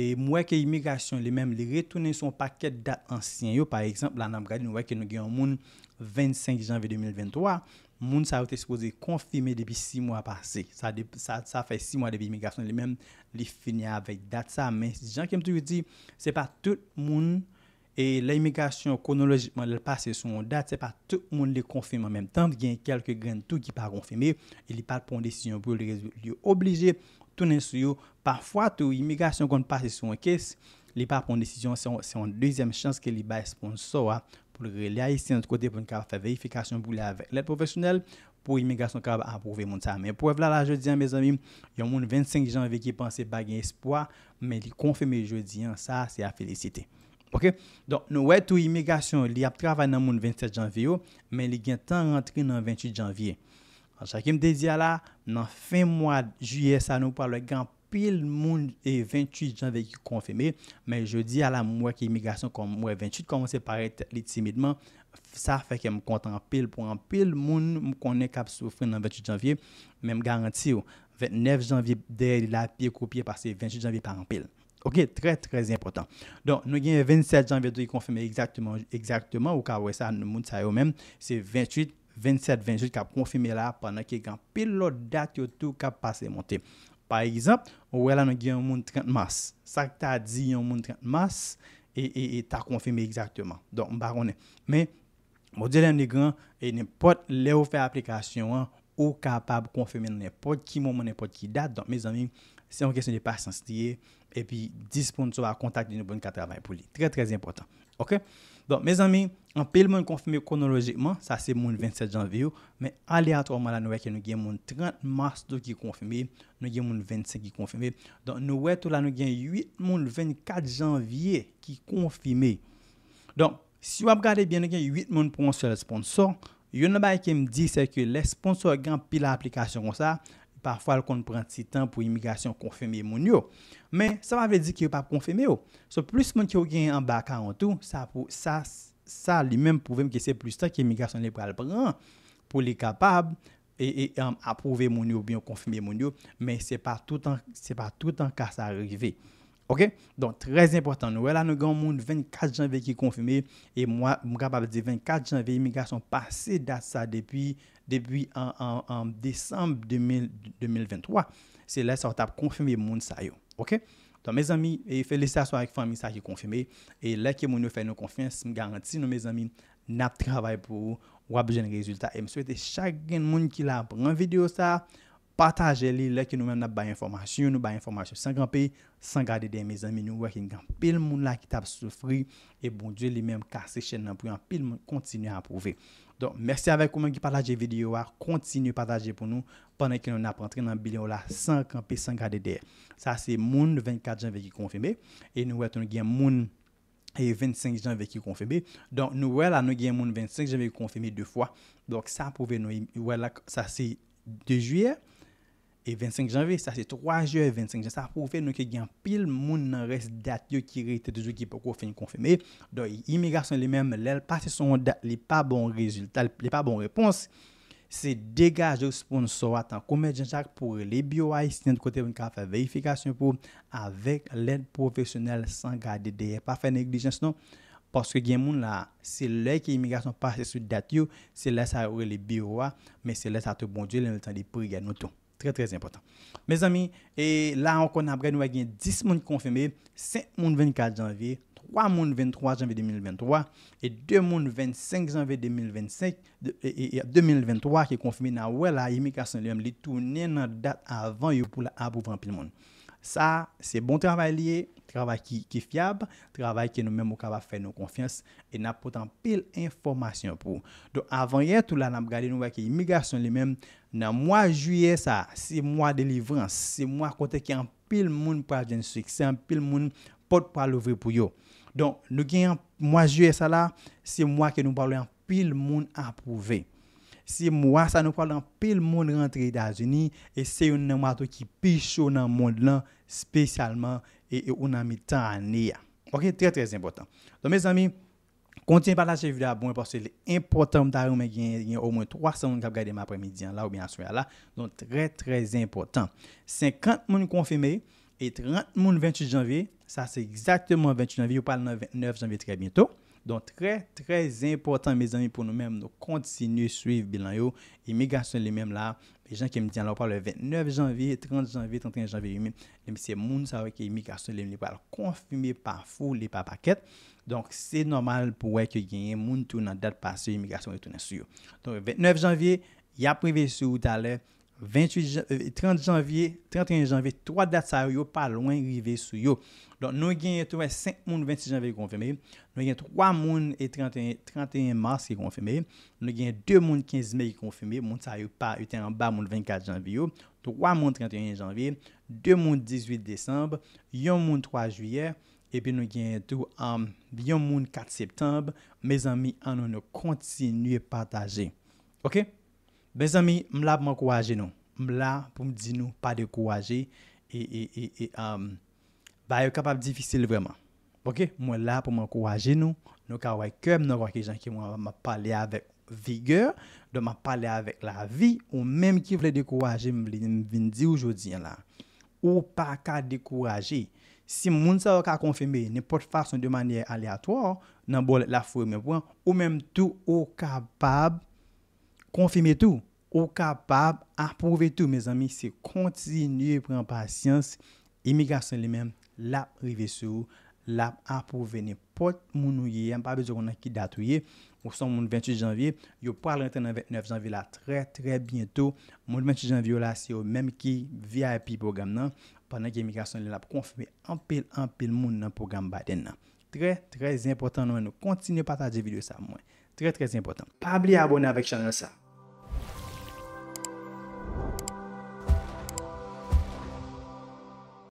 E mwen ke imigrasyon li men, li retounen son paket dat ansyen yo, par eksemp la nan brady, mwen ke nou gen yon moun 25 janve 2023 moun sa wote sepoze konfime debi 6 mwa pase, sa fe 6 mwa debi imigrasyon li men, li finya avèk dat sa, men, jan ke mtou yon di se pa tout moun E la imigrasyon konolojitman li pase sou an dat, se pa tout moun li konfeme an menm tent, gen kelke gren tou ki pa konfeme, e li pa pon desisyon pou li oblije, tou nen sou yo, pa fwa tou imigrasyon kon passe sou an kes, li pa pon desisyon, se an deyzem chans ke li ba esponsor, pou li a yisi an tkote pou nou ka fe veifikasyon pou li avek let profesyonel, pou imigrasyon ka apove moun sa. Mwen pou evla la jodi an, yon moun 25 jan veki panse bagen espwa, men li konfeme jodi an sa, se a felisite. Ok, don nou wet ou imigrasyon li ap travay nan moun 27 janvye yo, men li gen tan rentri nan 28 janvye. An chakim de di ala, nan fin mwa juye sa nou palo gen an pil moun e 28 janvye ki konfeme, men je di ala mwen ki imigrasyon kon mwen 28 kon mwen se pare li timidman, sa feke m kontan an pil pou an pil moun mwen konen kap soufren nan 28 janvye, men m garanti yo, 29 janvye dey li la piye kopye parce 28 janvye pa an pil. Ok, tre, tre impotant. Don, nou genye 27 janvedou yi konfirmye ekzaktman, ekzaktman, ou ka wè sa nou moun sa yo men, se 28, 27, 28, ka konfirmye la, panan ke gen pilot dat yo tou ka pase monte. Par egizap, ou wè la nou genye yon moun 30 mars. Sak ta di yon moun 30 mars, e, e, e, ta konfirmye ekzaktman. Don, mba ronè. Men, mwò di lèm de gran, e nè pot lè ou fè aplikasyon an, ou kapab konfirmye nan nè pot ki moun, nan nè pot ki dat. Don, mè zanmè, se yon kèsyon de pasansi et puis disponible à contact une bonne travail pour lui. Très, très important. OK? Donc, mes amis, en pile confirmé chronologiquement, ça c'est mon 27 janvier, mais aléatoirement, nous avons nous mon 30 mars qui confirmé, nous avons mon 25 qui confirmé. Donc, nous avons là, nous 8 mon 24 janvier qui confirmé. Donc, si vous regardez bien, nous avons 8 monde pour un seul sponsor. y a un qui me dit c'est que les sponsors gagnent pile l'application comme ça, pafwa al kon pranti tan pou imigrasyon konfeme moun yo. Men, sa wap le di ki yo pa konfeme yo. So, plus moun ki yo gen an baka an tou, sa li menm pouvem ki se plus tan ki imigrasyon li pral pran, pou li kapab, e um, apouve moun yo, biyon konfeme moun yo, men se pa tout an kas a rivey. Ok, don trez important nou e la nou gen moun 24 janve ki konfirmé E mwa mou kap ap di 24 janve imigrasyon pase dat sa depi Depi an december 2023 Se le sa otap konfirmé moun sa yo Ok, ton mez ami e felise aswa ek fami sa ki konfirmé E le ke moun nou fè nou konfirmé M garanti nou mez ami nap travay pou wap jen rezultat E m souwete chak gen moun ki la pran video sa Pataje li lè ki nou men ap bay informasyon, nou bay informasyon san granpe, san gade de mè zanmi nou wè ki ngan pil moun la ki tab soufri. E bon djè li men kase chen nan pou yon pil moun kontinu ap prouve. Don, mersi avè koumen ki pataje videyo wè, kontinu pataje pou nou, pwennè ki nou nan ap rentre nan bilion la, san gade de. Sa se moun 24 jan vè ki konfeme, e nou wè ton gen moun 25 jan vè ki konfeme. Don, nou wè la nou gen moun 25 jan vè ki konfeme 2 fwa, donk sa ap prouve nou, yon wè la sa se 2 juye, E 25 janvi, sa se 3 ju, e 25 janvi, sa pou fe nou ke gen pil moun nan res dat yo ki reyte tezou ki pou pou fin konfeme. Do yon imigrasyon li menm, lèl pasi son, lèl pa bon rezultat, lèl pa bon repons, se degaj ou sponsorat an koumen janjak pou lèl biwa, si nan kote moun ka fe veifikasyon pou, avek lèl profesyonel san gade deyè, pa fe neglijans nou, poske gen moun la, se lèl ki imigrasyon pasi son dat yo, se lèl sa ou lèl biwa, men se lèl sa te bondye lèl tan di pou yon noton. Trè trè impotant. Me zami, la an kon apre nou agyen 10 moun konfeme, 5 moun 24 janvi, 3 moun 23 janvi 2023, e 2 moun 25 janvi 2025, e 2023 ki konfeme nan wè la imikasyon liyem li tou nen nan dat avan yo pou la apou vampil moun. Sa, se bon travay liye, travay ki fiyab, travay ki nou men mou kava fè nou konfians, e nap potan pil informasyon pou. Don, avan ye, tout la nam gade nou wakye imigrasyon li men, nan mwa juye sa, se mwa delivran, se mwa kote ki an pil moun pradjen sik, se an pil moun pot pralouvri pou yo. Don, nou gen mwa juye sa la, se mwa ki nou pralouvri an pil moun aprouvri. Se mwa, sa nou pralouvri an pil moun rentri da zini, spécialement et, on a mis tant année. OK, très très important. Donc mes amis, continuez par la vidéo bon parce que c'est important d'avoir au moins 300 personnes qui regarder ma après-midi hein, là ou bien soir là. Donc très très important. 50 personnes confirmé et 30 personnes 28 janvier, ça c'est exactement 28 janvier ou pas le 29 janvier très bientôt. Don, tre, tre important, mes ami, pou nou menm nou kontinu suiv bilan yo, imigrasyon li menm la, pe jan kem di an lopal le 29 janvye, 30 janvye, 31 janvye li menm, demisye moun sawe ke imigrasyon li menm li pal konfimi pa fou li pa paket, donk se normal pou wè ke genyen moun tou nan dat pa se imigrasyon li tou nan sou yo. Don, 29 janvye, yapri ve sou talè. 30 janvye, 31 janvye, 3 dat sa yo, pa loin rive sou yo. Don nou genye touwe 5 moun 26 janvye konfeme, nou genye 3 moun 31 mars konfeme, nou genye 2 moun 15 mai konfeme, moun sa yo pa 8 janvye, moun 24 janvye yo, 3 moun 31 janvye, 2 moun 18 desembe, 1 moun 3 juye, epi nou genye touwe 1 moun 4 septembe, me zami anon nou kontinuye pataje. Ok? Benzami, mwen la pou mwen kouwaje nou. Mwen la pou mwen di nou pa dekouwaje. E, e, e, e, e, am, um, ba yo kapab difisil vreman. Ok, mwen la pou mwen kouwaje nou. Nou ka wakèm, nou wakèm jen ki mwen ma pale avèk vigeur, do ma pale avèk la vi, ou mèm ki vle dekouwaje mwen vin di oujou diyan la. Ou pa ka dekouwaje. Si mwen sa wakèm konfirmè, nè pot fason de manye ale atwa, nan bol la fwe mwen pwen, ou mèm tou ou kapab Konfime tou, ou kapab, apove tou, me zami, se kontinye prempasyans, imigrasyon li men, la rive sou, la apove ni pot mounou ye, anpabe diyon nan ki datou ye, ou son moun 28 janvye, yo pral renten nan 29 janvye la, tre tre bientou, moun 28 janvye yo la, se yo men ki VIP program nan, panan ki imigrasyon li la, konfime anpil anpil moun nan program baden nan. Tre tre zimpotant nan, nou kontinye pata di video sa mwen, tre tre zimpotant. Pabli abona vek chanel sa.